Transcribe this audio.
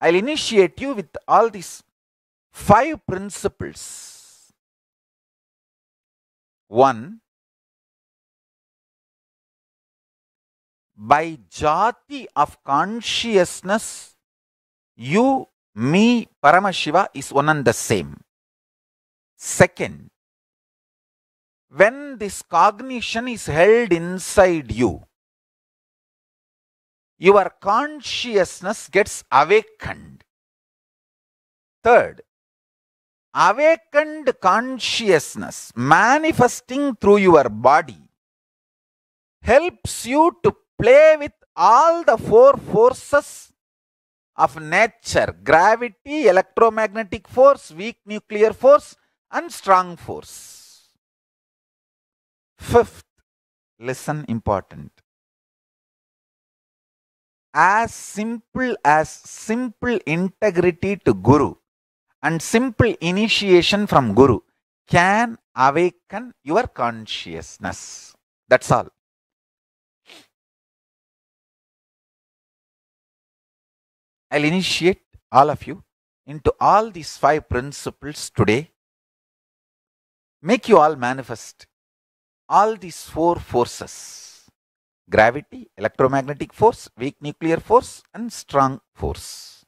I'll initiate you with all these five principles. One, by jati of consciousness, you, me, Paramashiva is one and the same. Second, when this cognition is held inside you, your consciousness gets awakened. Third, awakened consciousness manifesting through your body helps you to play with all the four forces of nature gravity, electromagnetic force, weak nuclear force, and strong force. Fifth, listen important as simple as simple integrity to Guru and simple initiation from Guru can awaken your consciousness. That's all. I'll initiate all of you into all these five principles today. Make you all manifest all these four forces gravity, electromagnetic force, weak nuclear force and strong force.